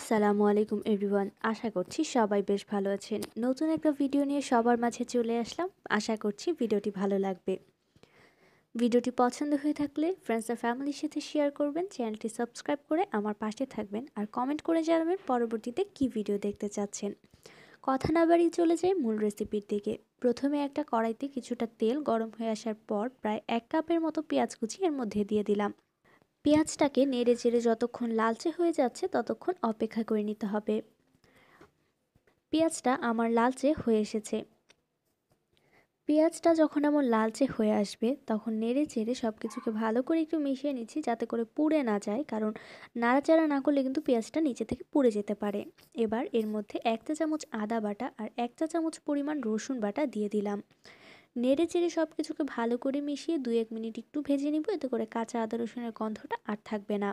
আসসালামু আলাইকুম এভরিওয়ান আশা করছি সবাই বেশ ভালো আছেন নতুন একটা ভিডিও নিয়ে সবার মাঝে চলে আসলাম আশা করছি ভিডিওটি ভালো লাগবে ভিডিওটি পছন্দ হয়ে থাকলে ফ্রেন্ডস আর ফ্যামিলির সাথে শেয়ার করবেন চ্যানেলটি সাবস্ক্রাইব করে আমার পাশে থাকবেন আর কমেন্ট করে জানাবেন পরবর্তীতে কি ভিডিও দেখতে চাচ্ছেন কথা না বাড়িয়ে চলে যাই মূল রেসিপির দিকে প্রথমে একটা কড়াইতে কিছুটা তেল গরম হয়ে আসার পর প্রায় এক কাপের মতো পেঁয়াজ কুচি এর মধ্যে দিয়ে দিলাম পেঁয়াজটাকে নেড়ে চেড়ে যতক্ষণ লালচে হয়ে যাচ্ছে ততক্ষণ অপেক্ষা করে নিতে হবে পেঁয়াজটা আমার লালচে হয়ে এসেছে পেঁয়াজটা যখন আমার লালচে হয়ে আসবে তখন নেড়ে চেড়ে সব কিছুকে ভালো করে একটু মিশিয়ে নিচ্ছি যাতে করে পুড়ে না যায় কারণ নাড়াচাড়া না করলে কিন্তু পেঁয়াজটা নিচে থেকে পুড়ে যেতে পারে এবার এর মধ্যে এক চা চামচ আদা বাটা আর এক চা চামচ পরিমাণ রসুন বাটা দিয়ে দিলাম নেড়ে চেড়ে সব কিছুকে ভালো করে মিশিয়ে দু এক মিনিট একটু ভেজে নিব এতে করে কাঁচা আদা রসুনের গন্ধটা আর থাকবে না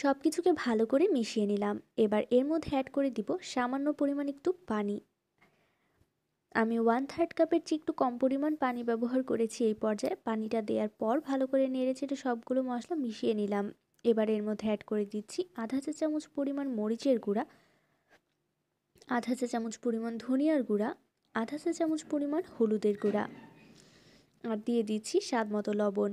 সব কিছুকে ভালো করে মিশিয়ে নিলাম এবার এর মধ্যে অ্যাড করে দিব সামান্য পরিমাণ একটু পানি আমি ওয়ান থার্ড কাপের চেয়ে একটু কম পরিমাণ পানি ব্যবহার করেছি এই পর্যায়ে পানিটা দেওয়ার পর ভালো করে নেড়ে চেড়ে সবগুলো মশলা মিশিয়ে নিলাম এবার এর মধ্যে অ্যাড করে দিচ্ছি আধা চা চামচ পরিমাণ মরিচের গুঁড়া আধা চা চামচ পরিমাণ ধনিয়ার গুঁড়া আধা চা চামচ পরিমাণ হলুদের গুঁড়া আর দিয়ে দিচ্ছি স্বাদ মতো লবণ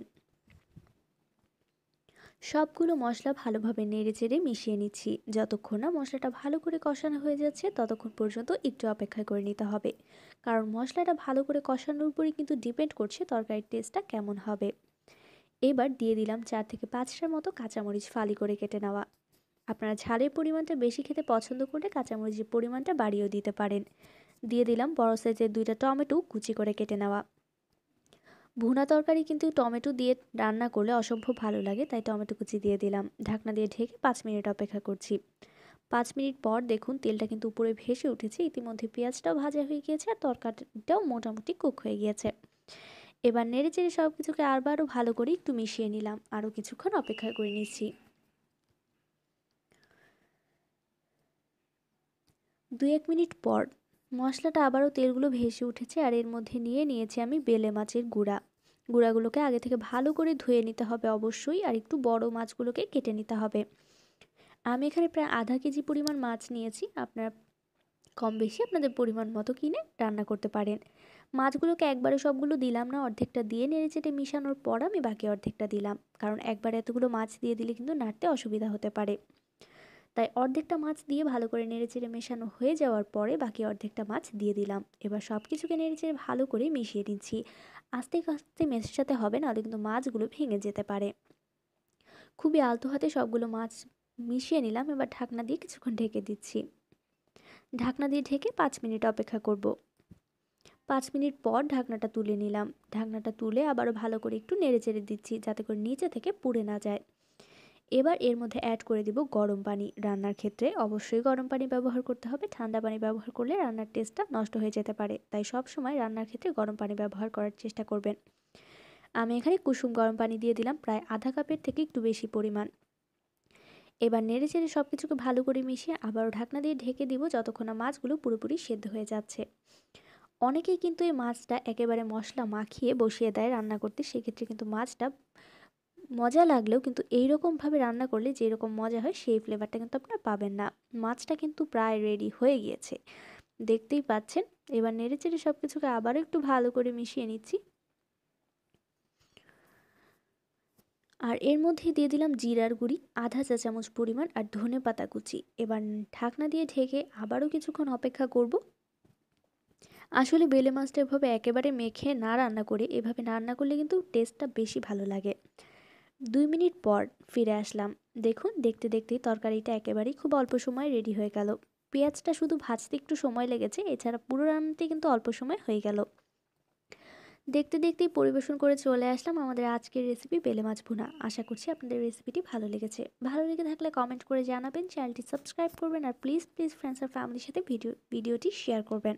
সবগুলো মশলা ভালোভাবে নেড়ে চেড়ে মিশিয়ে নিচ্ছি যতক্ষণ না মশলাটা ভালো করে কষানো হয়ে যাচ্ছে ততক্ষণ পর্যন্ত একটু অপেক্ষা করে নিতে হবে কারণ মশলাটা ভালো করে কষানোর উপরই কিন্তু ডিপেন্ড করছে তরকারির টেস্টটা কেমন হবে এবার দিয়ে দিলাম চার থেকে পাঁচটার মতো কাঁচামরিচ ফালি করে কেটে নেওয়া আপনারা ঝালের পরিমাণটা বেশি খেতে পছন্দ করলে কাঁচামরিচের পরিমাণটা বাড়িয়েও দিতে পারেন দিয়ে দিলাম বড় সাইজের দুইটা টমেটো কুচি করে কেটে নেওয়া ভুনা তরকারি কিন্তু টমেটো দিয়ে রান্না করলে অসম্ভব ভালো লাগে তাই টমেটো কুচি দিয়ে দিলাম ঢাকনা দিয়ে ঢেকে পাঁচ মিনিট অপেক্ষা করছি পাঁচ মিনিট পর দেখুন তেলটা কিন্তু উপরে ভেসে উঠেছে ইতিমধ্যে পেঁয়াজটাও ভাজা হয়ে গিয়েছে আর তরকারিটাও মোটামুটি কুক হয়ে গিয়েছে এবার নেড়ে চেড়ে সব কিছুকে আরবারও ভালো করে একটু মিশিয়ে নিলাম আরও কিছুক্ষণ অপেক্ষা করে নিচ্ছি দু এক মিনিট পর মশলাটা আবারও তেলগুলো ভেসে উঠেছে আর এর মধ্যে নিয়ে নিয়েছি আমি বেলে মাছের গুঁড়া গুঁড়াগুলোকে আগে থেকে ভালো করে ধুয়ে নিতে হবে অবশ্যই আর একটু বড় মাছগুলোকে কেটে নিতে হবে আমি এখানে প্রায় আধা কেজি পরিমাণ মাছ নিয়েছি আপনারা কম বেশি আপনাদের পরিমাণ মতো কিনে রান্না করতে পারেন মাছগুলোকে একবারে সবগুলো দিলাম না অর্ধেকটা দিয়ে নেড়ে চেটে মিশানোর পর আমি বাকি অর্ধেকটা দিলাম কারণ একবারে এতগুলো মাছ দিয়ে দিলে কিন্তু নাড়তে অসুবিধা হতে পারে তাই অর্ধেকটা মাছ দিয়ে ভালো করে নেড়েচেড়ে মেশানো হয়ে যাওয়ার পরে বাকি অর্ধেকটা মাছ দিয়ে দিলাম এবার সব কিছুকে নেড়েচেড়ে ভালো করে মিশিয়ে নিচ্ছি আস্তে আস্তে মেশাতে হবে নাহলে কিন্তু মাছগুলো ভেঙে যেতে পারে খুবই আলতো হাতে সবগুলো মাছ মিশিয়ে নিলাম এবার ঢাকনা দিয়ে কিছুক্ষণ ঢেকে দিচ্ছি ঢাকনা দিয়ে ঢেকে পাঁচ মিনিট অপেক্ষা করব পাঁচ মিনিট পর ঢাকনাটা তুলে নিলাম ঢাকনাটা তুলে আবারও ভালো করে একটু নেড়ে চেড়ে দিচ্ছি যাতে করে নিচে থেকে পুড়ে না যায় এবার এর মধ্যে অ্যাড করে দিব গরম পানি রান্নার ক্ষেত্রে অবশ্যই গরম পানি ব্যবহার করতে হবে ঠান্ডা পানি ব্যবহার করলে রান্নার টেস্টটা নষ্ট হয়ে যেতে পারে তাই সব সময় রান্নার ক্ষেত্রে গরম পানি ব্যবহার করার চেষ্টা করবেন আমি এখানে কুসুম গরম পানি দিয়ে দিলাম প্রায় আধা কাপের থেকে একটু বেশি পরিমাণ এবার নেড়ে চেড়ে সব কিছুকে ভালো করে মিশিয়ে আবারও ঢাকনা দিয়ে ঢেকে দিব যতক্ষণ মাছগুলো পুরোপুরি সেদ্ধ হয়ে যাচ্ছে অনেকেই কিন্তু এই মাছটা একেবারে মশলা মাখিয়ে বসিয়ে দেয় রান্না করতে সেক্ষেত্রে কিন্তু মাছটা মজা লাগলেও কিন্তু এইরকমভাবে রান্না করলে যেরকম মজা হয় সেই ফ্লেভারটা কিন্তু আপনারা পাবেন না মাছটা কিন্তু প্রায় রেডি হয়ে গিয়েছে দেখতেই পাচ্ছেন এবার নেড়ে চেড়ে সব কিছুকে আবারও একটু ভালো করে মিশিয়ে নিচ্ছি আর এর মধ্যে দিয়ে দিলাম জিরার গুঁড়ি আধা চা চামচ পরিমাণ আর ধনে পাতা কুচি এবার ঢাকনা দিয়ে ঢেকে আবারও কিছুক্ষণ অপেক্ষা করব আসলে বেলে মাছটা এভাবে একেবারে মেখে না রান্না করে এভাবে রান্না করলে কিন্তু টেস্টটা বেশি ভালো লাগে দুই মিনিট পর ফিরে আসলাম দেখুন দেখতে দেখতে তরকারিটা একেবারেই খুব অল্প সময় রেডি হয়ে গেল পেঁয়াজটা শুধু ভাজতে একটু সময় লেগেছে এছাড়া পুরো রান্নাতে কিন্তু অল্প সময় হয়ে গেল দেখতে দেখতেই পরিবেশন করে চলে আসলাম আমাদের আজকের রেসিপি বেলে মাছ ভুনা আশা করছি আপনাদের রেসিপিটি ভালো লেগেছে ভালো লেগে থাকলে কমেন্ট করে জানাবেন চ্যানেলটি সাবস্ক্রাইব করবেন আর প্লিজ প্লিজ ফ্রেন্ডস আর ফ্যামিলির সাথে ভিডিও ভিডিওটি শেয়ার করবেন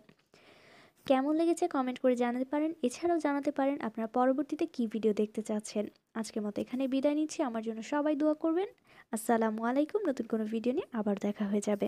কেমন লেগেছে কমেন্ট করে জানাতে পারেন এছাড়াও জানাতে পারেন আপনারা পরবর্তীতে কি ভিডিও দেখতে চাচ্ছেন আজকের মতো এখানে বিদায় নিচ্ছি আমার জন্য সবাই দোয়া করবেন আসসালামু আলাইকুম নতুন কোনো ভিডিও নিয়ে আবার দেখা হয়ে যাবে